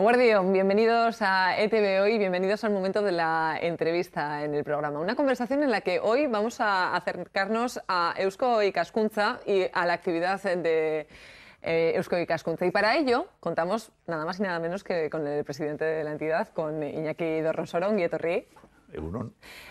Guardión, bienvenidos a ETV Hoy, bienvenidos al momento de la entrevista en el programa. Una conversación en la que hoy vamos a acercarnos a Eusko y Cascunza y a la actividad de eh, Eusko y Cascunza. Y para ello contamos nada más y nada menos que con el presidente de la entidad, con Iñaki Dorrosorón, Guietorri.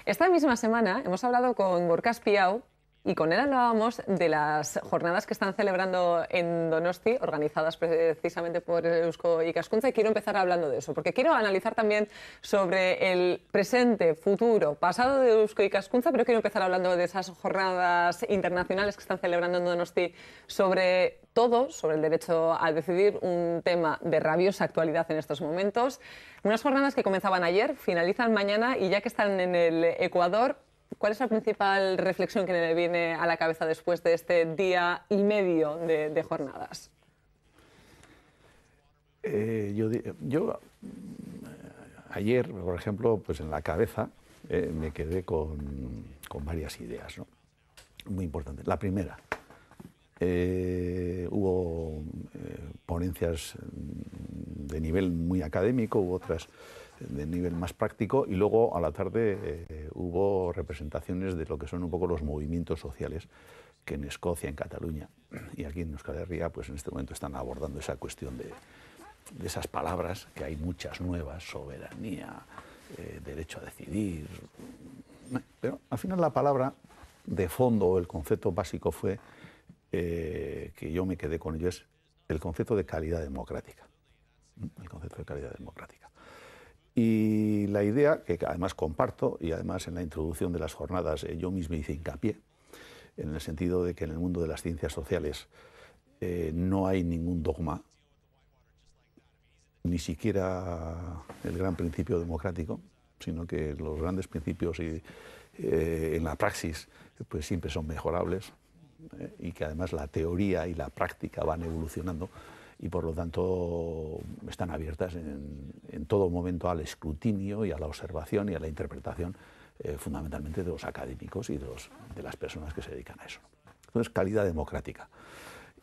Esta misma semana hemos hablado con Gorka Piau, y con él hablábamos de las jornadas que están celebrando en Donosti, organizadas precisamente por Eusko y Cascunza, y quiero empezar hablando de eso, porque quiero analizar también sobre el presente, futuro, pasado de Eusko y Cascunza, pero quiero empezar hablando de esas jornadas internacionales que están celebrando en Donosti sobre todo, sobre el derecho a decidir, un tema de rabiosa actualidad en estos momentos. Unas jornadas que comenzaban ayer, finalizan mañana y ya que están en el Ecuador, ¿Cuál es la principal reflexión que le viene a la cabeza después de este día y medio de, jornadas? Eh, yo, eh, ayer, por ejemplo, pues en la cabeza eh, me quedé con, varias ideas muy importantes. La primera, hubo ponencias de nivel muy académico, hubo otras de nivel más práctico y luego a la tarde eh, hubo representaciones de lo que son un poco los movimientos sociales que en Escocia, en Cataluña y aquí en Euskal Herria, pues en este momento están abordando esa cuestión de, de esas palabras, que hay muchas nuevas, soberanía, eh, derecho a decidir. Pero al final la palabra de fondo, el concepto básico fue, eh, que yo me quedé con ello, es el concepto de calidad democrática. ¿Mm? El concepto de calidad democrática. Y la idea, que además comparto, y además en la introducción de las jornadas eh, yo mismo hice hincapié, en el sentido de que en el mundo de las ciencias sociales eh, no hay ningún dogma, ni siquiera el gran principio democrático, sino que los grandes principios eh, en la praxis pues siempre son mejorables y que además la teoría y la práctica van evolucionando y por lo tanto están abiertas en, todo momento al escrutinio y a la observación y a la interpretación eh, fundamentalmente de los académicos y de, las personas que se dedican a eso. Entonces, calidad democrática.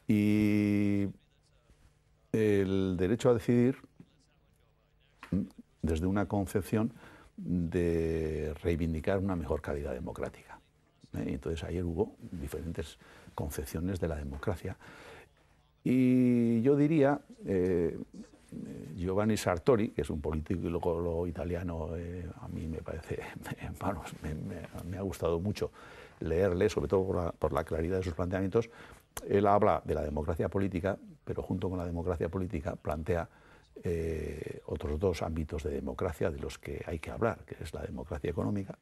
Y el derecho a decidir mm, desde una concepción de reivindicar una mejor calidad democrática. ¿eh? Entonces ayer hubo diferentes concepciones de la democracia y yo diría, eh, Giovanni Sartori, que es un político y italiano, eh, a mí me parece, me, ha gustado mucho leerle, sobre todo por la, claridad de sus planteamientos. Él habla de la democracia política, pero junto con la democracia política plantea eh, otros dos ámbitos de democracia de los que hay que hablar, que es la democracia económica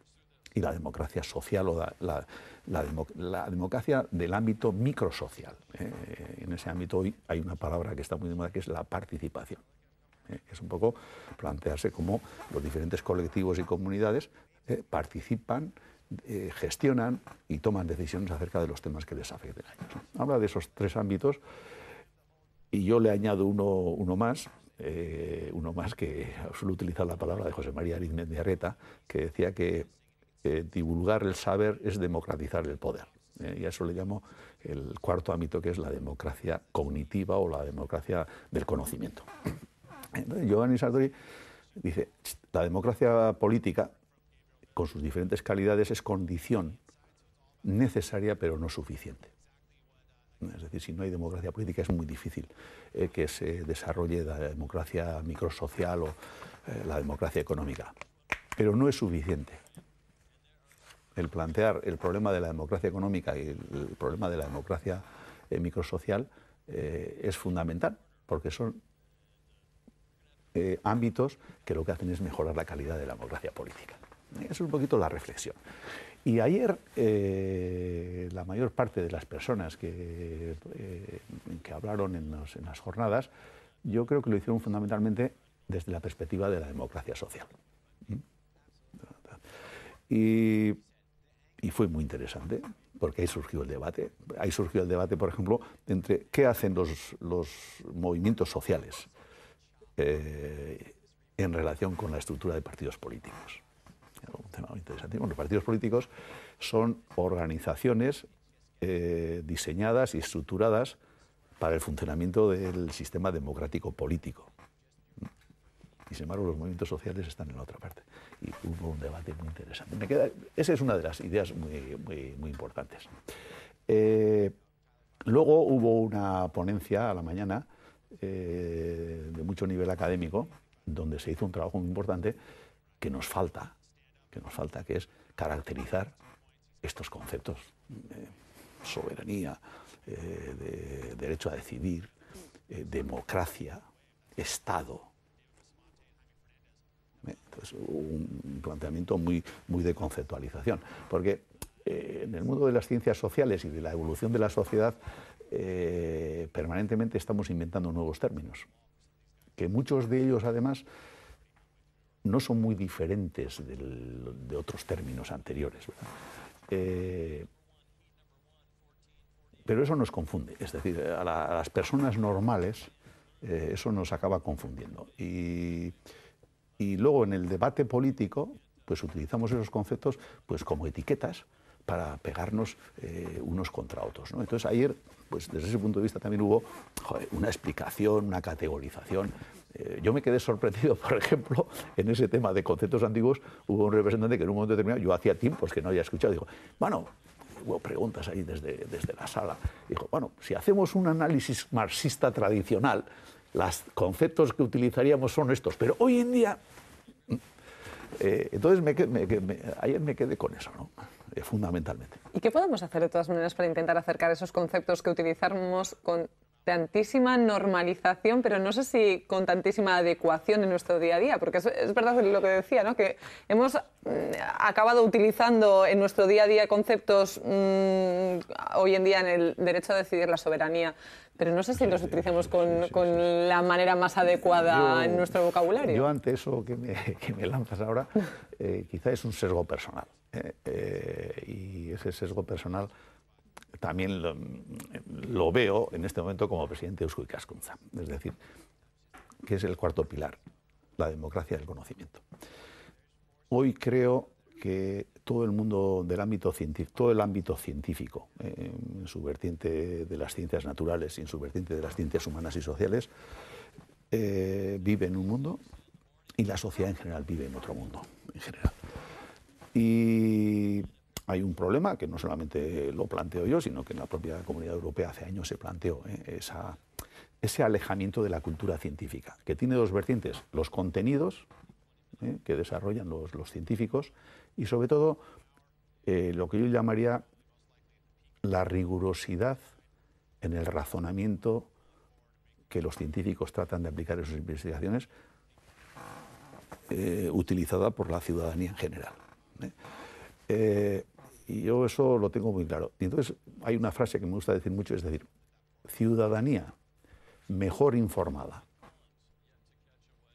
y la democracia social o la, democracia del ámbito microsocial. Eh, en ese ámbito hoy hay una palabra que está muy de moda que es la participación. Eh, es un poco plantearse cómo los diferentes colectivos y comunidades eh, participan, gestionan y toman decisiones acerca de los temas que les afecten a ellos. Habla de esos tres ámbitos y yo le añado uno, más, uno más que suele utilizar la palabra de José María Arizmendi de Arreta, que decía que divulgar el saber es democratizar el poder. ¿eh? y a eso le llamo el cuarto ámbito, que es la democracia cognitiva o la democracia del conocimiento. Giovanni Sartori dice, la democracia política, con sus diferentes calidades, es condición necesaria pero no suficiente. Es decir, si no hay democracia política es muy difícil eh, que se desarrolle la democracia microsocial o eh, la democracia económica. Pero no es suficiente el plantear el problema de la democracia económica y el problema de la democracia eh, microsocial eh, es fundamental, porque son eh, ámbitos que lo que hacen es mejorar la calidad de la democracia política. es un poquito la reflexión. Y ayer la mayor parte de las personas que, que hablaron en, las jornadas, yo creo que lo hicieron fundamentalmente desde la perspectiva de la democracia social. ¿Mm? Y y fue muy interesante, porque ahí surgió el debate. Ahí surgió el debate, por ejemplo, entre qué hacen los, movimientos sociales eh, en relación con la estructura de partidos políticos. muy interesante. los partidos políticos son organizaciones eh, diseñadas y estructuradas para el funcionamiento del sistema democrático político y sin embargo los movimientos sociales están en la otra parte. Y hubo un debate muy interesante. esa es una de las ideas muy, importantes. Eh, luego hubo una ponencia a la mañana eh, de mucho nivel académico, donde se hizo un trabajo muy importante que nos falta, que nos falta, que es caracterizar estos conceptos. soberanía, eh, derecho a decidir, democracia, Estado, un planteamiento muy, muy de conceptualización, porque eh, en el mundo de las ciencias sociales y de la evolución de la sociedad eh, permanentemente estamos inventando nuevos términos, que muchos de ellos además no son muy diferentes de otros términos anteriores. Eh, pero eso nos confunde, es decir, a, a las personas normales eso nos acaba confundiendo. Y y luego en el debate político pues utilizamos esos conceptos pues como etiquetas para pegarnos eh, unos contra otros. ¿no? Entonces ayer, pues desde ese punto de vista también hubo una explicación, una categorización. Eh, yo me quedé sorprendido, por ejemplo, en ese tema de conceptos antiguos, hubo un representante que en un momento determinado, yo hacía tiempo que no había escuchado, dijo, bueno, hubo preguntas ahí desde, desde la sala, dijo, bueno, si hacemos un análisis marxista tradicional, los conceptos que utilizaríamos son estos. Pero hoy en día, eh, entonces me, ayer me quedé con eso, ¿no? Eh, fundamentalmente. ¿Y qué podemos hacer de todas maneras para intentar acercar esos conceptos que utilizamos con tantísima normalización, pero no sé si con tantísima adecuación en nuestro día a día, porque es, verdad lo que decía, ¿no? que hemos mm, acabado utilizando en nuestro día a día conceptos mm, hoy en día en el derecho a decidir la soberanía pero no sé si los utilizamos con, la manera más adecuada en nuestro vocabulario. Yo ante eso que me, lanzas ahora, eh, quizá es un sesgo personal. Eh, eh, y ese sesgo personal también lo, veo en este momento como presidente de y Cascunza. Es decir, que es el cuarto pilar, la democracia del conocimiento. Hoy creo que todo el mundo del ámbito científico, todo el ámbito científico, eh, en su vertiente de las ciencias naturales y en su vertiente de las ciencias humanas y sociales, eh, vive en un mundo y la sociedad en general vive en otro mundo, en general. Y hay un problema que no solamente lo planteo yo, sino que en la propia Comunidad Europea hace años se planteó eh, ese alejamiento de la cultura científica, que tiene dos vertientes, los contenidos que desarrollan los, los científicos y sobre todo eh, lo que yo llamaría la rigurosidad en el razonamiento que los científicos tratan de aplicar en sus investigaciones, eh, utilizada por la ciudadanía en general. ¿eh? y yo eso lo tengo muy claro. Y entonces hay una frase que me gusta decir mucho, es decir, ciudadanía mejor informada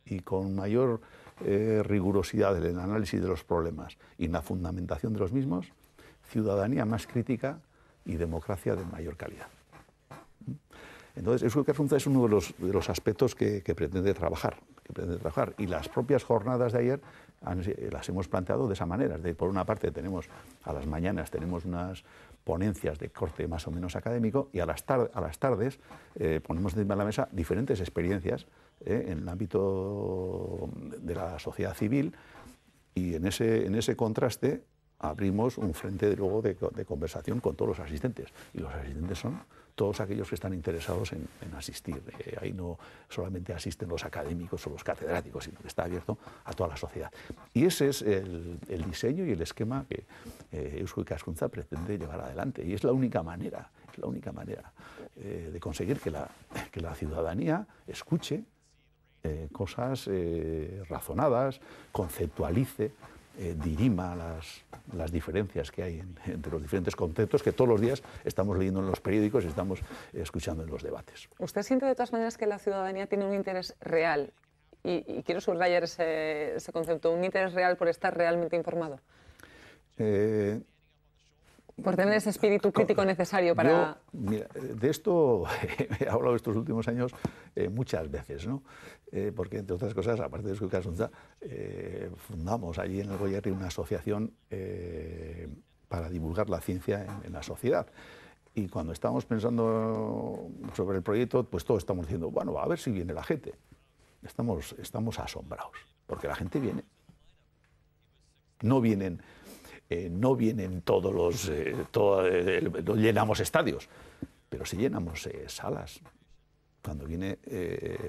y con mayor eh, rigurosidad en el análisis de los problemas y en la fundamentación de los mismos, ciudadanía más crítica y democracia de mayor calidad. Entonces, eso que es uno de los, aspectos que, pretende trabajar, que pretende trabajar. Y las propias jornadas de ayer eh, las hemos planteado de esa manera. por una parte, tenemos a las mañanas tenemos unas ponencias de corte más o menos académico y a las, a las tardes eh, ponemos encima de la mesa diferentes experiencias ¿eh? en el ámbito de la sociedad civil y en ese, en ese contraste abrimos un frente de, luego de, conversación con todos los asistentes y los asistentes son todos aquellos que están interesados en, asistir. Eh, ahí no solamente asisten los académicos o los catedráticos, sino que está abierto a toda la sociedad. Y ese es el, diseño y el esquema que eh, Eusko Cascunza pretende llevar adelante. Y es la única manera, la única manera eh, de conseguir que la, que la ciudadanía escuche, eh, cosas eh, razonadas, conceptualice, eh, dirima las, las, diferencias que hay entre los diferentes conceptos que todos los días estamos leyendo en los periódicos y estamos escuchando en los debates. Usted siente de todas maneras que la ciudadanía tiene un interés real, y, quiero subrayar ese, ese, concepto, un interés real por estar realmente informado. Por tener ese espíritu crítico necesario para... mira, de esto he hablado estos últimos años eh, muchas veces, ¿no? Eh, porque, entre otras cosas, aparte de Escuela Asunta, eh, fundamos allí en el Goyerri una asociación eh, para divulgar la ciencia en, la sociedad. Y cuando estamos pensando sobre el proyecto, pues todos estamos diciendo, bueno, a ver si viene la gente. estamos asombrados, porque la gente viene. No vienen eh, no vienen todos los, eh, eh, llenamos estadios, pero sí llenamos salas. Cuando vienen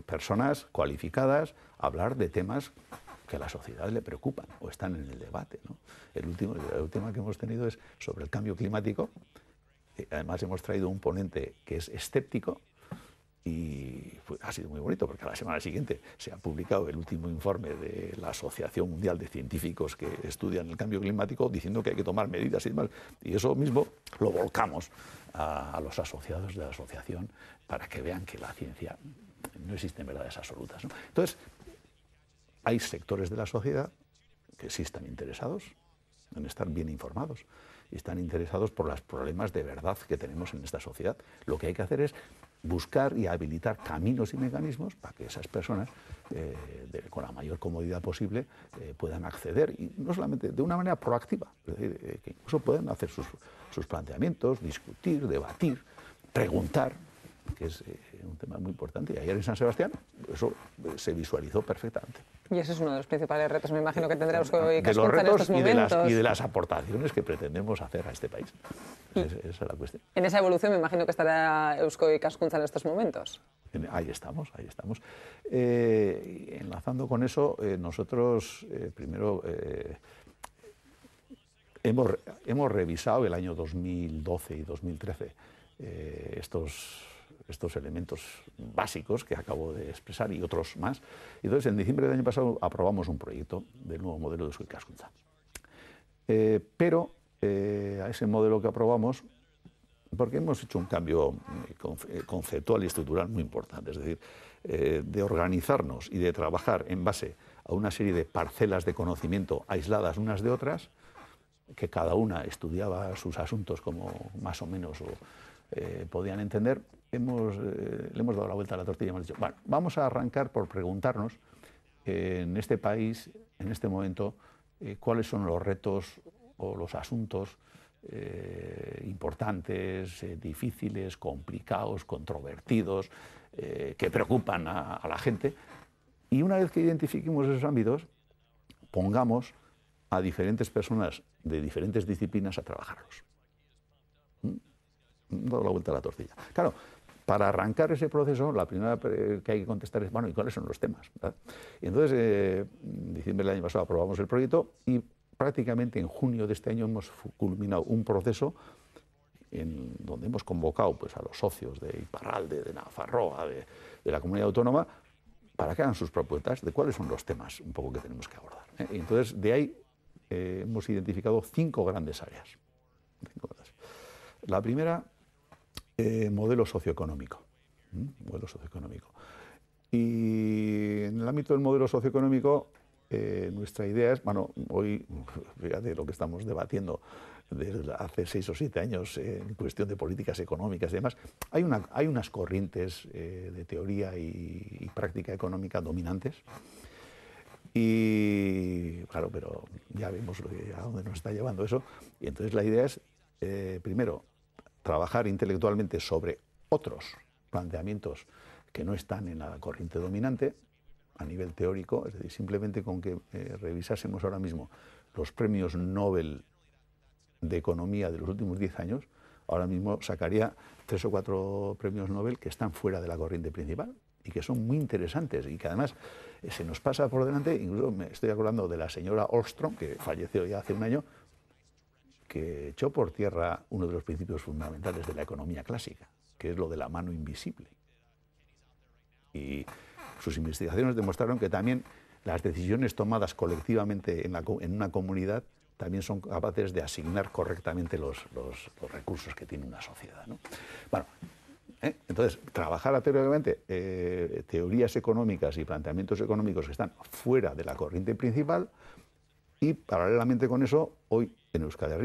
personas cualificadas a hablar de temas que a la sociedad le preocupan o están en el debate. ¿no? El último, el que hemos tenido es sobre el cambio climático. Además hemos traído un ponente que es escéptico y ha sido muy bonito porque la semana siguiente se ha publicado el último informe de la Asociación Mundial de Científicos que estudian el cambio climático diciendo que hay que tomar medidas y demás. Y eso mismo lo volcamos a, los asociados de la asociación para que vean que la ciencia no existe en verdades absolutas. Entonces, hay sectores de la sociedad que sí están interesados en estar bien informados y están interesados por los problemas de verdad que tenemos en esta sociedad. Lo que hay que hacer es buscar y habilitar caminos y mecanismos para que esas personas, eh, con la mayor comodidad posible, eh, puedan acceder, y no solamente de una manera proactiva, es decir, eh, que incluso puedan hacer sus, sus, planteamientos, discutir, debatir, preguntar, que es un tema muy importante. Y ayer en San Sebastián eso se visualizó perfectamente. Y ese es uno de los principales retos, me imagino, que tendrá eh, Eusko y Cascunza en estos momentos. Y de, las, aportaciones que pretendemos hacer a este país. esa es la cuestión. En esa evolución me imagino que estará Eusko y Cascunza en estos momentos. Ahí estamos, ahí estamos. Eh, enlazando con eso, eh, nosotros primero hemos revisado el año 2012 y 2013 estos estos elementos básicos que acabo de expresar y otros más. Entonces, en diciembre del año pasado aprobamos un proyecto del nuevo modelo de Suikaskunza. Eh, pero eh, a ese modelo que aprobamos, porque hemos hecho un cambio eh, eh, conceptual y estructural muy importante, es decir, de organizarnos y de trabajar en base a una serie de parcelas de conocimiento aisladas unas de otras, que cada una estudiaba sus asuntos como más o menos podían entender, hemos, eh, le hemos dado la vuelta a la tortilla y hemos dicho, bueno, vamos a arrancar por preguntarnos eh, en este país, en este momento, eh, cuáles son los retos o los asuntos importantes, difíciles, complicados, controvertidos, que preocupan a, la gente. Y una vez que identifiquemos esos ámbitos, pongamos a diferentes personas de diferentes disciplinas a trabajarlos ¿Mm? dado la vuelta a la tortilla. Claro, para arrancar ese proceso, la primera que hay que contestar es, bueno, ¿y cuáles son los temas? Y entonces, en eh, diciembre del año pasado aprobamos el proyecto y prácticamente en junio de este año hemos culminado un proceso en donde hemos convocado pues, a los socios de Iparralde, de Nafarroa, de, de la comunidad autónoma, para que hagan sus propuestas de cuáles son los temas un poco que tenemos que abordar. ¿eh? entonces, de ahí eh, hemos identificado cinco grandes áreas. La primera eh, modelo socioeconómico. Modelo socioeconómico. Y en el ámbito del modelo socioeconómico, eh, nuestra idea es, bueno, hoy, fíjate lo que estamos debatiendo desde hace seis o siete años eh, en cuestión de políticas económicas y demás, hay, unas corrientes de teoría y, práctica económica dominantes. Y claro, pero ya vemos a dónde nos está llevando eso. Y entonces la idea es, primero, trabajar intelectualmente sobre otros planteamientos que no están en la corriente dominante a nivel teórico, es decir, simplemente con que eh, revisásemos ahora mismo los premios Nobel de Economía de los últimos 10 años, ahora mismo sacaría tres o cuatro premios Nobel que están fuera de la corriente principal y que son muy interesantes y que además eh, se nos pasa por delante, incluso me estoy acordando de la señora Ostrom, que falleció ya hace un año, que echó por tierra uno de los principios fundamentales de la economía clásica, que es lo de la mano invisible. Y sus investigaciones demostraron que también las decisiones tomadas colectivamente en, una comunidad también son capaces de asignar correctamente los, recursos que tiene una sociedad. Bueno, ¿eh? entonces, trabajar teóricamente eh, teorías económicas y planteamientos económicos que están fuera de la corriente principal y paralelamente con eso, hoy en Euskal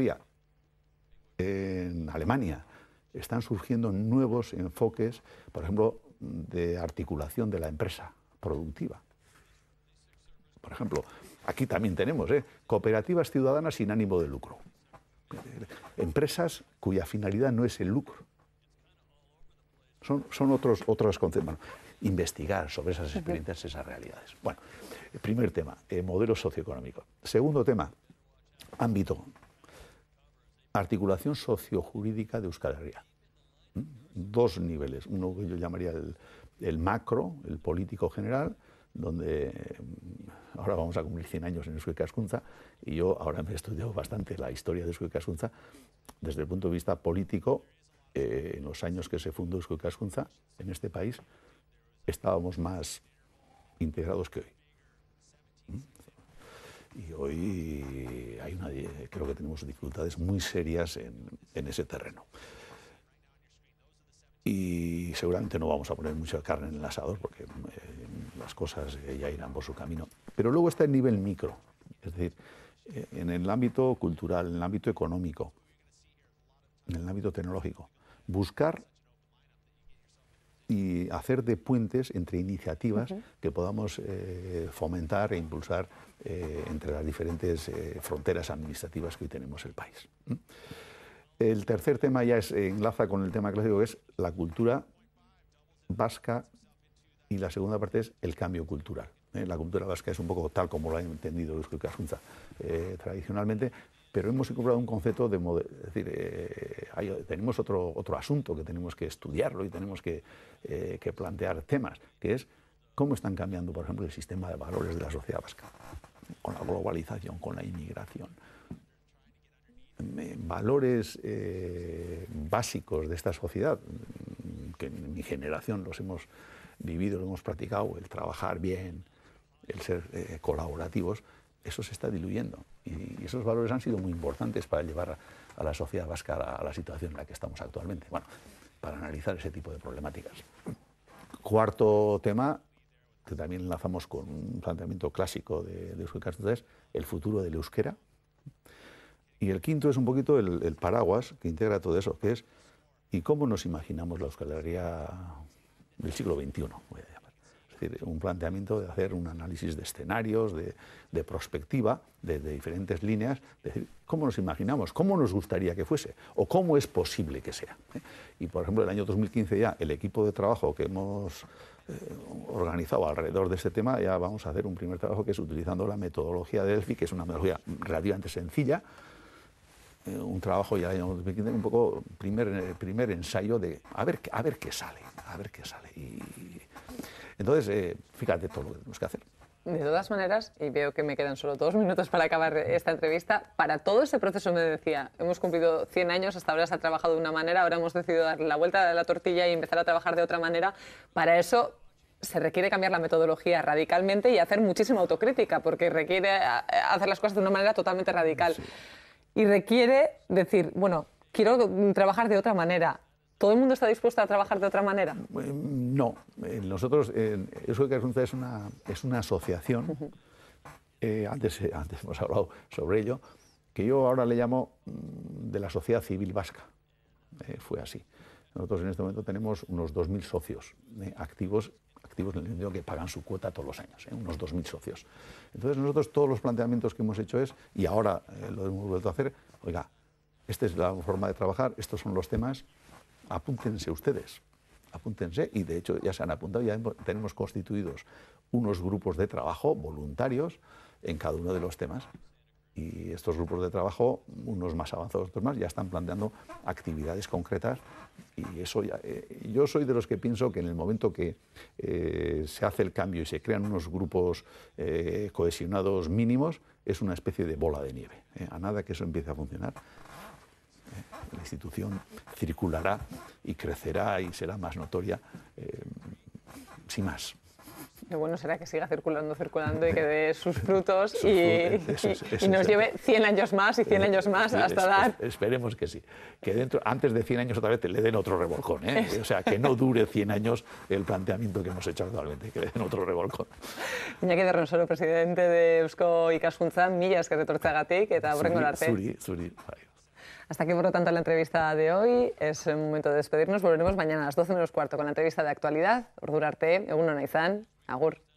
en Alemania. Están surgiendo nuevos enfoques, por ejemplo, de articulación de la empresa productiva. Por ejemplo, aquí también tenemos ¿eh? cooperativas ciudadanas sin ánimo de lucro. Empresas cuya finalidad no es el lucro. Son, otros, otros conceptos. Bueno, investigar sobre esas experiencias, esas realidades. Bueno, primer tema, eh, modelo socioeconómico. Segundo tema, ámbito articulación sociojurídica de Euskal Herria. ¿Mm? Dos niveles, uno que yo llamaría el, macro, el político general, donde mm, ahora vamos a cumplir 100 años en Euskal Cascunza, y yo ahora me he estudiado bastante la historia de Euskal Cascunza. desde el punto de vista político, eh, en los años que se fundó Euskal Cascunza, en este país estábamos más integrados que hoy. ¿Mm? Y hoy eh, creo que tenemos dificultades muy serias en, ese terreno. Y seguramente no vamos a poner mucha carne en el asador porque eh, las cosas eh, ya irán por su camino. Pero luego está el nivel micro, es decir, en el ámbito cultural, en el ámbito económico, en el ámbito tecnológico. Buscar y hacer de puentes entre iniciativas que podamos eh, fomentar e impulsar eh, entre las diferentes eh, fronteras administrativas que hoy tenemos el país. El tercer tema ya es, enlaza con el tema clásico, que es la cultura vasca y la segunda parte es el cambio cultural. La cultura vasca es un poco tal como lo ha entendido que Asunza tradicionalmente, pero hemos incorporado un concepto de... Es decir, eh, tenemos otro, asunto que tenemos que estudiarlo y tenemos eh, que, plantear temas, que es cómo están cambiando, por ejemplo, el sistema de valores de la sociedad vasca, con la globalización, con la inmigración valores eh, básicos de esta sociedad, mm, que en mi generación los hemos vivido, los hemos practicado, el trabajar bien, el ser colaborativos, eso se está diluyendo. Y, esos valores han sido muy importantes para llevar a, la sociedad vasca a la situación en la que estamos actualmente. Bueno, para analizar ese tipo de problemáticas. Cuarto tema, que también enlazamos con un planteamiento clásico de, de es el futuro del euskera. Y el quinto es un poquito el, paraguas que integra todo eso, que es ¿y cómo nos imaginamos la euskalería del siglo XXI? es decir, un planteamiento de hacer un análisis de escenarios, de, de prospectiva, de, diferentes líneas, de decir, cómo nos imaginamos, cómo nos gustaría que fuese o cómo es posible que sea. ¿Eh? Y, por ejemplo, el año 2015 ya, el equipo de trabajo que hemos eh, organizado alrededor de este tema, ya vamos a hacer un primer trabajo que es utilizando la metodología de Delphi, que es una metodología relativamente sencilla, eh, un trabajo ya en 2015, un poco primer, primer ensayo de a ver, a ver qué sale, a ver qué sale. Y, entonces, eh, fíjate todo lo que tenemos que hacer. De todas maneras, y veo que me quedan solo dos minutos para acabar esta entrevista, para todo ese proceso me decía, hemos cumplido 100 años, hasta ahora se ha trabajado de una manera, ahora hemos decidido dar la vuelta a la tortilla y empezar a trabajar de otra manera. Para eso se requiere cambiar la metodología radicalmente y hacer muchísima autocrítica, porque requiere eh, hacer las cosas de una manera totalmente radical. Y requiere decir, bueno, quiero trabajar de otra manera. ¿Todo el mundo está dispuesto a trabajar de otra manera? no. Eh, nosotros, eh, eso que es una, es una asociación. Eh, antes, antes hemos hablado sobre ello, que yo ahora le llamo mm, de la sociedad civil vasca. fue así. Nosotros en este momento tenemos unos 2.000 socios activos activos en el sentido que pagan su cuota todos los años, ¿eh? unos 2.000 socios. Entonces nosotros todos los planteamientos que hemos hecho es, y ahora lo hemos vuelto a hacer, oiga, esta es la forma de trabajar, estos son los temas, apúntense ustedes, apúntense, y de hecho ya se han apuntado, ya tenemos constituidos unos grupos de trabajo voluntarios en cada uno de los temas. Y estos grupos de trabajo, unos más avanzados, otros más, ya están planteando actividades concretas. Y eso ya, eh, yo soy de los que pienso que en el momento que eh, se hace el cambio y se crean unos grupos eh, cohesionados mínimos, es una especie de bola de nieve. A nada que eso empiece a funcionar, la institución circulará y crecerá y será más notoria, eh, sin más. Lo bueno será que siga circulando, circulando y que dé sus frutos y, nos lleve 100 años más y 100 eh, años más hasta dar. Esperemos que sí. Que dentro, antes de 100 años otra vez le den otro revolcón. ¿eh? O sea, que no dure 100 años el planteamiento que hemos hecho actualmente, que le den otro revolcón. Iñaki de Ronsoro, presidente de Eusko Ikaskuntza, millas que aburren eta la arte. Zuri, zuri. Hasta aquí, por lo tanto, la entrevista de hoy. Es el momento de despedirnos. Volveremos mañana a las 12 menos cuarto con la entrevista de actualidad. Ordurarte, Eguno Naizan, Agur.